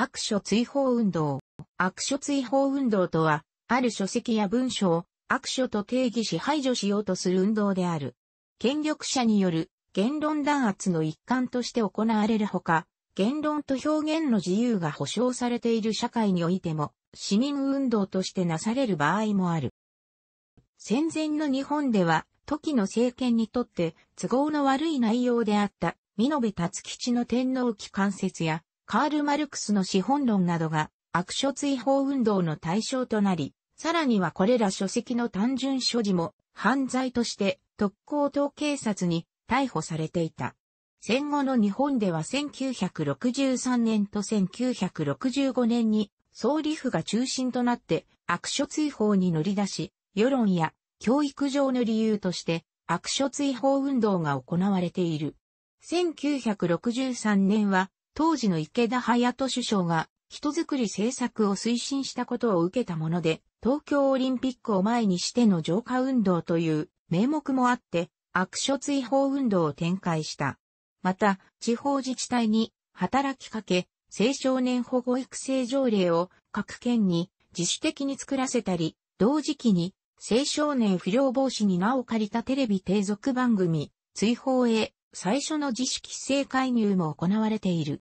悪書追放運動。悪書追放運動とは、ある書籍や文書を悪書と定義し排除しようとする運動である。権力者による言論弾圧の一環として行われるほか、言論と表現の自由が保障されている社会においても、市民運動としてなされる場合もある。戦前の日本では、時の政権にとって都合の悪い内容であった、美延達吉の天皇機関説や、カール・マルクスの資本論などが悪書追放運動の対象となり、さらにはこれら書籍の単純所持も犯罪として特攻等警察に逮捕されていた。戦後の日本では1963年と1965年に総理府が中心となって悪書追放に乗り出し、世論や教育上の理由として悪書追放運動が行われている。1963年は当時の池田隼人首相が人づくり政策を推進したことを受けたもので、東京オリンピックを前にしての浄化運動という名目もあって、悪所追放運動を展開した。また、地方自治体に働きかけ、青少年保護育成条例を各県に自主的に作らせたり、同時期に青少年不良防止に名を借りたテレビ低俗番組、追放へ最初の自主規制介入も行われている。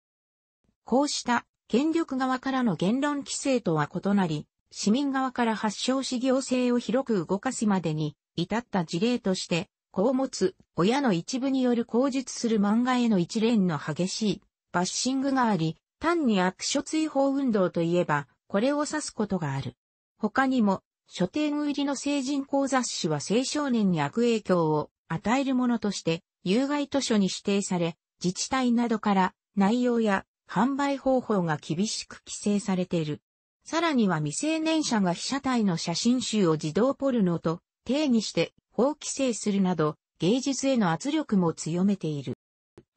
こうした権力側からの言論規制とは異なり、市民側から発症し行政を広く動かすまでに至った事例として、子を持つ親の一部による口述する漫画への一連の激しいバッシングがあり、単に悪所追放運動といえば、これを指すことがある。他にも、書店売りの成人講雑誌は青少年に悪影響を与えるものとして、有害図書に指定され、自治体などから内容や販売方法が厳しく規制されている。さらには未成年者が被写体の写真集を自動ポルノと定義して法規制するなど芸術への圧力も強めている。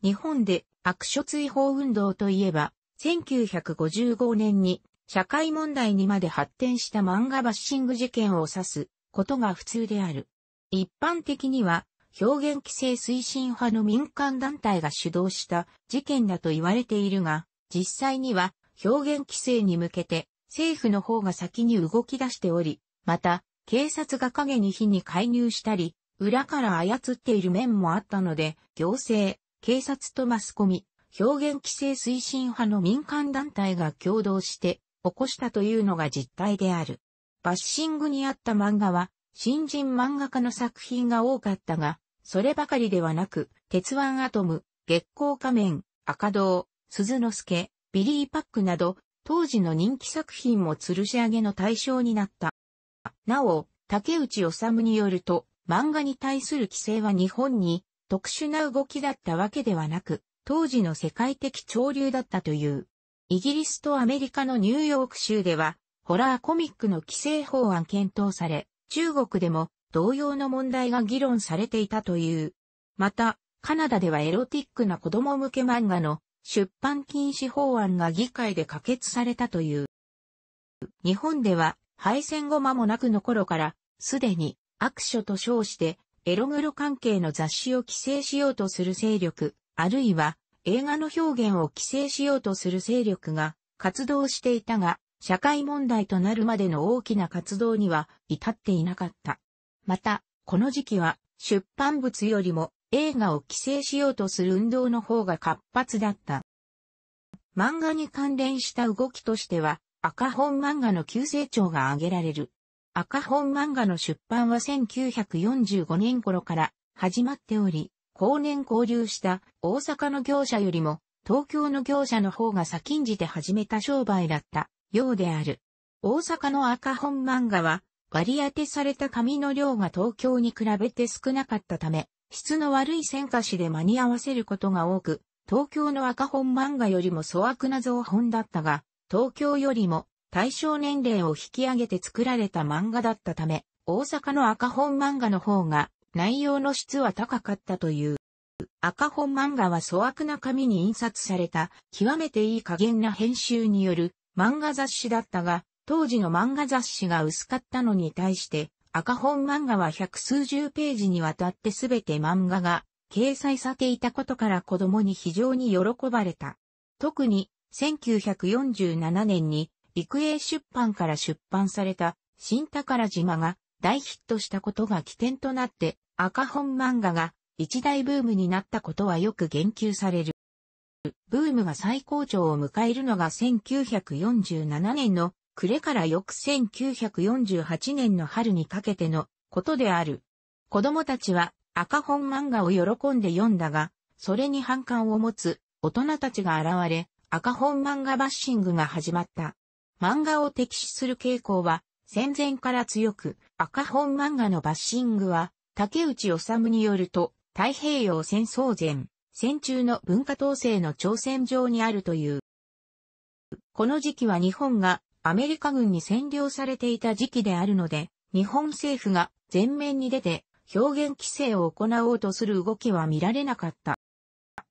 日本で悪所追放運動といえば1955年に社会問題にまで発展した漫画バッシング事件を指すことが普通である。一般的には表現規制推進派の民間団体が主導した事件だと言われているが、実際には表現規制に向けて政府の方が先に動き出しており、また警察が影に火に介入したり、裏から操っている面もあったので、行政、警察とマスコミ、表現規制推進派の民間団体が共同して起こしたというのが実態である。バッシングにあった漫画は、新人漫画家の作品が多かったが、そればかりではなく、鉄腕アトム、月光仮面、赤道、鈴之助、ビリーパックなど、当時の人気作品も吊るし上げの対象になった。なお、竹内治によると、漫画に対する規制は日本に特殊な動きだったわけではなく、当時の世界的潮流だったという。イギリスとアメリカのニューヨーク州では、ホラーコミックの規制法案検討され、中国でも同様の問題が議論されていたという。また、カナダではエロティックな子供向け漫画の出版禁止法案が議会で可決されたという。日本では敗戦後間もなくの頃から、すでに悪書と称して、エログロ関係の雑誌を規制しようとする勢力、あるいは映画の表現を規制しようとする勢力が活動していたが、社会問題となるまでの大きな活動には至っていなかった。また、この時期は出版物よりも映画を規制しようとする運動の方が活発だった。漫画に関連した動きとしては、赤本漫画の急成長が挙げられる。赤本漫画の出版は1945年頃から始まっており、後年交流した大阪の業者よりも東京の業者の方が先んじて始めた商売だったようである。大阪の赤本漫画は割り当てされた紙の量が東京に比べて少なかったため、質の悪い戦果誌で間に合わせることが多く、東京の赤本漫画よりも粗悪な造本だったが、東京よりも対象年齢を引き上げて作られた漫画だったため、大阪の赤本漫画の方が内容の質は高かったという。赤本漫画は粗悪な紙に印刷された極めていい加減な編集による漫画雑誌だったが、当時の漫画雑誌が薄かったのに対して赤本漫画は百数十ページにわたってすべて漫画が掲載されていたことから子供に非常に喜ばれた。特に1947年に陸営出版から出版された新宝島が大ヒットしたことが起点となって赤本漫画が一大ブームになったことはよく言及される。ブームが最高潮を迎えるのが1947年の暮れから翌1948年の春にかけてのことである。子供たちは赤本漫画を喜んで読んだが、それに反感を持つ大人たちが現れ、赤本漫画バッシングが始まった。漫画を敵視する傾向は戦前から強く、赤本漫画のバッシングは、竹内治によると、太平洋戦争前、戦中の文化統制の挑戦状にあるという。この時期は日本がアメリカ軍に占領されていた時期であるので、日本政府が前面に出て表現規制を行おうとする動きは見られなかった。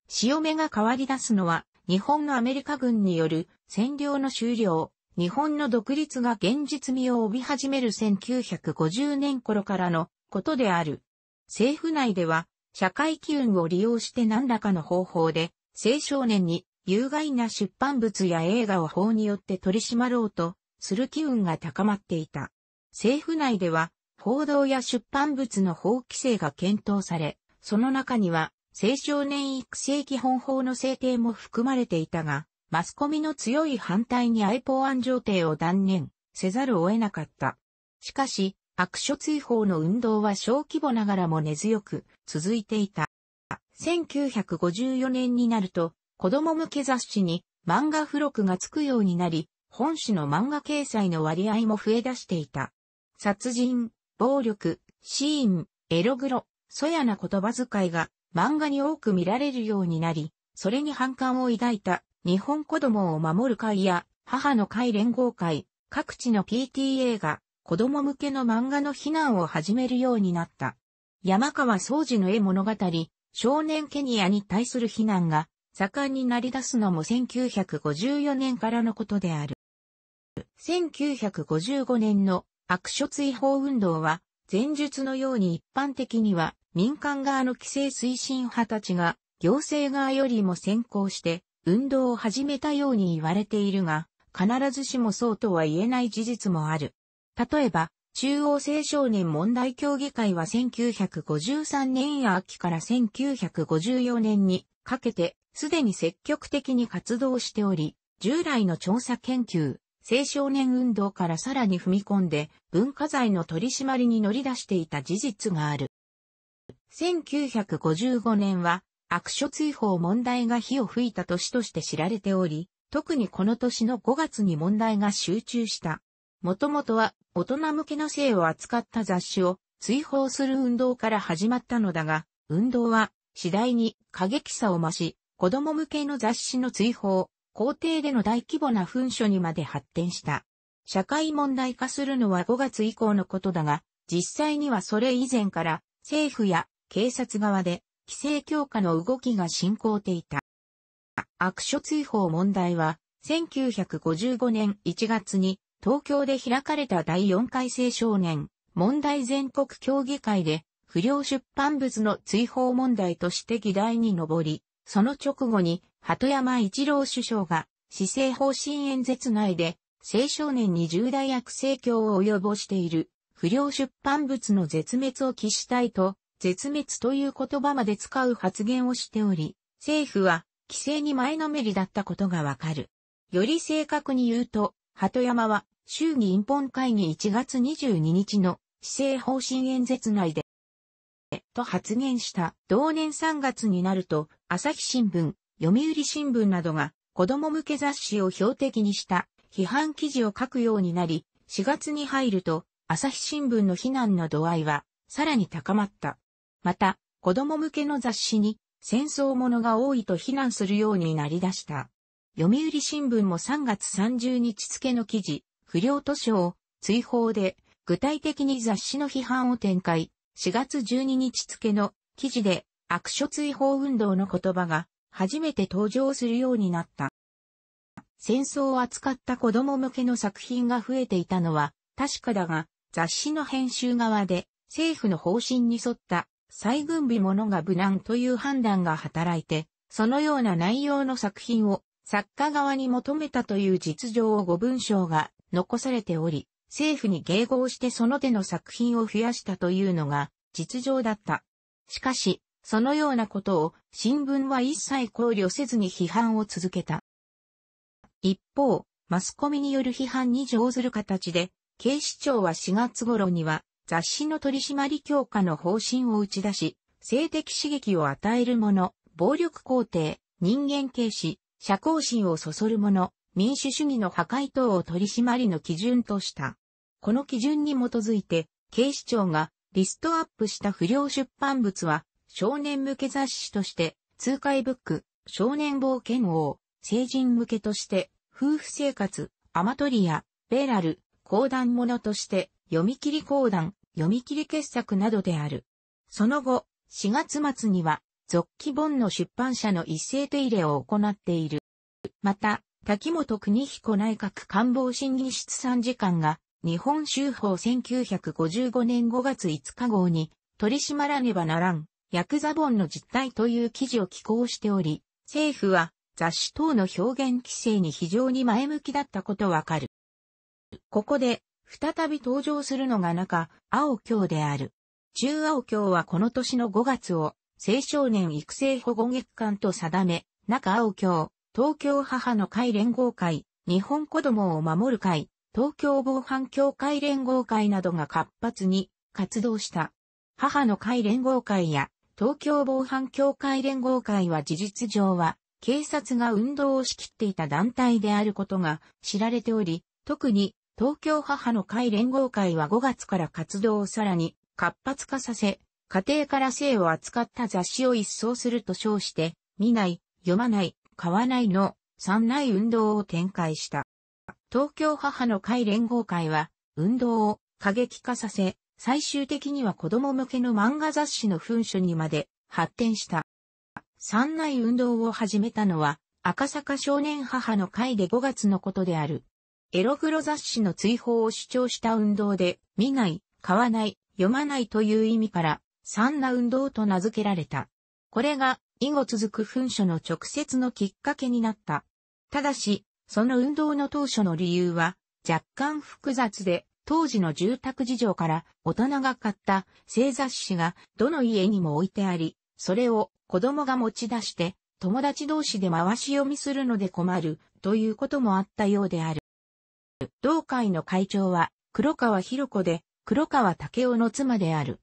潮目が変わり出すのは、日本のアメリカ軍による占領の終了、日本の独立が現実味を帯び始める1950年頃からのことである。政府内では、社会機運を利用して何らかの方法で、青少年に有害な出版物や映画を法によって取り締まろうとする機運が高まっていた。政府内では、報道や出版物の法規制が検討され、その中には、青少年育成基本法の制定も含まれていたが、マスコミの強い反対にアイポ案条定を断念せざるを得なかった。しかし、悪書追放の運動は小規模ながらも根強く続いていた。1954年になると、子供向け雑誌に漫画付録が付くようになり、本誌の漫画掲載の割合も増え出していた。殺人、暴力、シーン、エログロ、そやな言葉遣いが漫画に多く見られるようになり、それに反感を抱いた日本子供を守る会や母の会連合会、各地の PTA が子供向けの漫画の非難を始めるようになった。山川宗司の絵物語、少年ケニアに対する非難が盛んになり出すのも1954年からのことである。1955年の白書追放運動は、前述のように一般的には民間側の規制推進派たちが行政側よりも先行して運動を始めたように言われているが、必ずしもそうとは言えない事実もある。例えば、中央青少年問題協議会は1953年秋から1954年にかけて、すでに積極的に活動しており、従来の調査研究、青少年運動からさらに踏み込んで、文化財の取り締まりに乗り出していた事実がある。1955年は、悪書追放問題が火を吹いた年として知られており、特にこの年の5月に問題が集中したもともとは大人向けの性を扱った雑誌を追放する運動から始まったのだが、運動は次第に過激さを増し、子供向けの雑誌の追放、校庭での大規模な噴書にまで発展した。社会問題化するのは5月以降のことだが、実際にはそれ以前から政府や警察側で規制強化の動きが進行ていた。悪書追放問題は1955年1月に東京で開かれた第4回青少年問題全国協議会で不良出版物の追放問題として議題に上り、その直後に鳩山一郎首相が施政方針演説内で青少年に重大悪性教を及ぼしている不良出版物の絶滅を期したいと、絶滅という言葉まで使う発言をしており、政府は規制に前のめりだったことがわかる。より正確に言うと、鳩山は衆議院本会議1月22日の施政方針演説内で、と発言した同年3月になると、朝日新聞、読売新聞などが子供向け雑誌を標的にした批判記事を書くようになり、4月に入ると朝日新聞の非難の度合いはさらに高まった。また、子供向けの雑誌に戦争ものが多いと非難するようになりだした。読売新聞も3月30日付の記事、不良図書を追放で具体的に雑誌の批判を展開、4月12日付の記事で悪書追放運動の言葉が初めて登場するようになった。戦争を扱った子供向けの作品が増えていたのは確かだが、雑誌の編集側で政府の方針に沿った再軍備ものが無難という判断が働いて、そのような内容の作品を作家側に求めたという実情を5文章が残されており、政府に迎合してその手の作品を増やしたというのが実情だった。しかし、そのようなことを新聞は一切考慮せずに批判を続けた。一方、マスコミによる批判に乗ずる形で、警視庁は4月頃には雑誌の取締り強化の方針を打ち出し、性的刺激を与えるもの、暴力肯定、人間軽視、社交心をそそるもの、民主主義の破壊等を取り締まりの基準とした。この基準に基づいて、警視庁がリストアップした不良出版物は、少年向け雑誌として、通会ブック、少年冒険王、成人向けとして、夫婦生活、アマトリア、ベラル、講談物として、読み切り講談、読み切り傑作などである。その後、4月末には、続記本の出版社の一斉手入れを行っている。また、滝本邦彦内閣官房審議室参事官が、日本州法1955年5月5日号に、取り締まらねばならん、ヤクザ本の実態という記事を寄稿しており、政府は雑誌等の表現規制に非常に前向きだったことわかる。ここで、再び登場するのが中、青京である。中青京はこの年の5月を、青少年育成保護月間と定め、中青京、東京母の会連合会、日本子供を守る会、東京防犯協会連合会などが活発に活動した。母の会連合会や東京防犯協会連合会は事実上は警察が運動を仕切っていた団体であることが知られており、特に東京母の会連合会は5月から活動をさらに活発化させ、家庭から性を扱った雑誌を一掃すると称して、見ない、読まない、川内の三内運動を展開した。東京母の会連合会は、運動を過激化させ、最終的には子供向けの漫画雑誌の噴書にまで発展した。三内運動を始めたのは、赤坂少年母の会で5月のことである。エロ黒雑誌の追放を主張した運動で、見ない、買わない、読まないという意味から、三な運動と名付けられた。これが以後続く噴書の直接のきっかけになった。ただし、その運動の当初の理由は若干複雑で、当時の住宅事情から大人が買った星雑誌がどの家にも置いてあり、それを子供が持ち出して友達同士で回し読みするので困るということもあったようである。同会の会長は黒川博子で黒川武夫の妻である。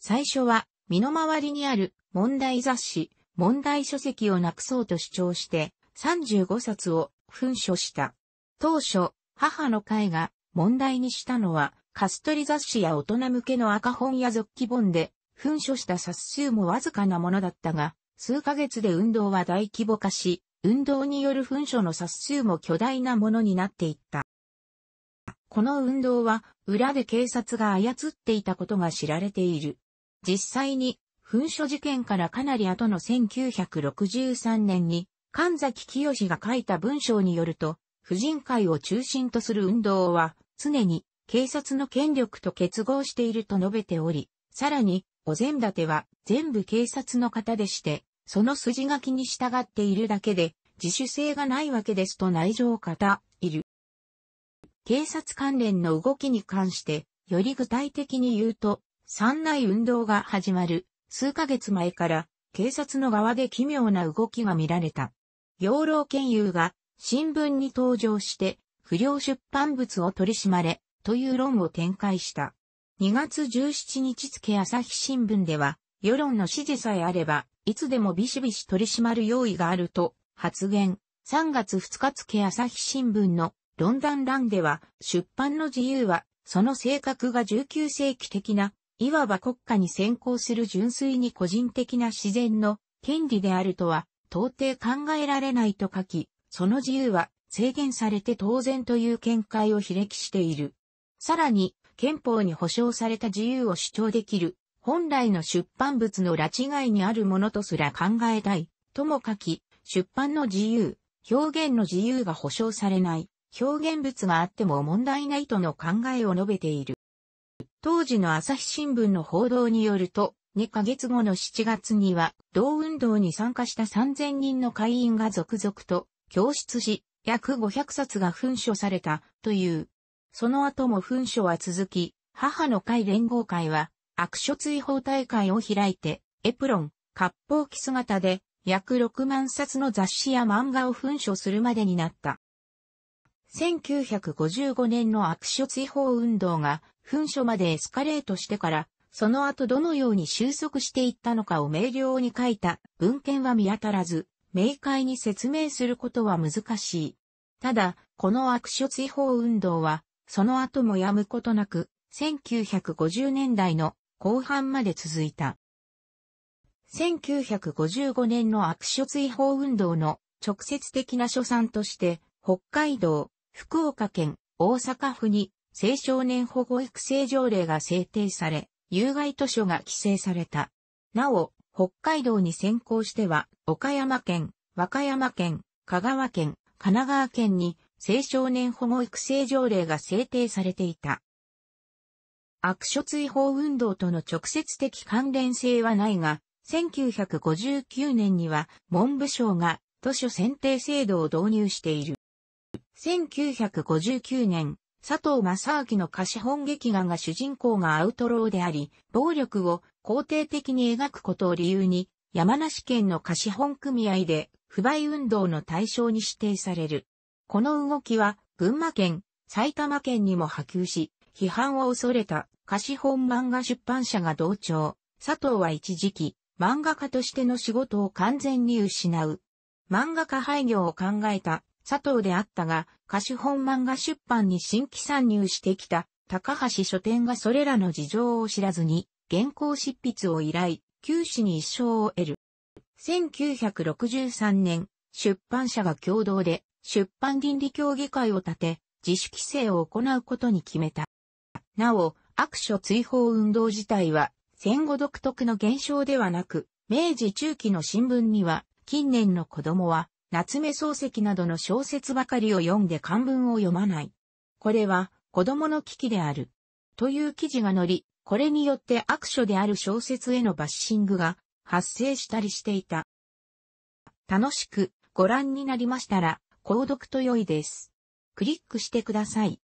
最初は身の回りにある問題雑誌問題書籍をなくそうと主張して35冊を噴書した。当初、母の会が問題にしたのは、カストリ雑誌や大人向けの赤本や雑記本で、噴書した冊数もわずかなものだったが、数ヶ月で運動は大規模化し、運動による噴書の冊数も巨大なものになっていった。この運動は、裏で警察が操っていたことが知られている。実際に、噴所事件からかなり後の1963年に、神崎清が書いた文章によると、婦人会を中心とする運動は、常に警察の権力と結合していると述べており、さらに、お膳立ては全部警察の方でして、その筋書きに従っているだけで、自主性がないわけですと内情を語いる。警察関連の動きに関して、より具体的に言うと、三内運動が始まる数ヶ月前から警察の側で奇妙な動きが見られた。養老研友が新聞に登場して不良出版物を取り締まれという論を展開した。2月17日付朝日新聞では世論の支持さえあればいつでもビシビシ取り締まる用意があると発言。3月2日付朝日新聞のロンダン欄では出版の自由はその性格が19世紀的ないわば国家に先行する純粋に個人的な自然の権利であるとは到底考えられないと書き、その自由は制限されて当然という見解を非歴している。さらに、憲法に保障された自由を主張できる、本来の出版物の拉致外にあるものとすら考えたい、とも書き、出版の自由、表現の自由が保障されない、表現物があっても問題ないとの考えを述べている。当時の朝日新聞の報道によると、2ヶ月後の7月には、同運動に参加した3000人の会員が続々と教室し、約500冊が噴書された、という。その後も噴書は続き、母の会連合会は、悪書追放大会を開いて、エプロン、割烹着姿で、約6万冊の雑誌や漫画を噴書するまでになった。1955年の悪書追放運動が噴書までエスカレートしてから、その後どのように収束していったのかを明瞭に書いた文献は見当たらず、明快に説明することは難しい。ただ、この悪書追放運動は、その後もやむことなく、1950年代の後半まで続いた。1955年の悪書追放運動の直接的な所産として、北海道、福岡県、大阪府に青少年保護育成条例が制定され、有害図書が規制された。なお、北海道に先行しては、岡山県、和歌山県、香川県、神奈川県に青少年保護育成条例が制定されていた。悪書追放運動との直接的関連性はないが、1959年には文部省が図書選定制度を導入している。1959年、佐藤正明の貸本劇画が主人公がアウトローであり、暴力を肯定的に描くことを理由に、山梨県の貸本組合で不買運動の対象に指定される。この動きは、群馬県、埼玉県にも波及し、批判を恐れた貸本漫画出版社が同調。佐藤は一時期、漫画家としての仕事を完全に失う。漫画家廃業を考えた佐藤であったが、歌手本漫画出版に新規参入してきた高橋書店がそれらの事情を知らずに、原稿執筆を依頼、九死に一生を得る。1963年、出版社が共同で出版倫理協議会を立て、自主規制を行うことに決めた。なお、悪書追放運動自体は戦後独特の現象ではなく、明治中期の新聞には近年の子供は夏目漱石などの小説ばかりを読んで漢文を読まない。これは子供の危機である。という記事が載り、これによって悪書である小説へのバッシングが発生したりしていた。楽しくご覧になりましたら、購読と良いです。クリックしてください。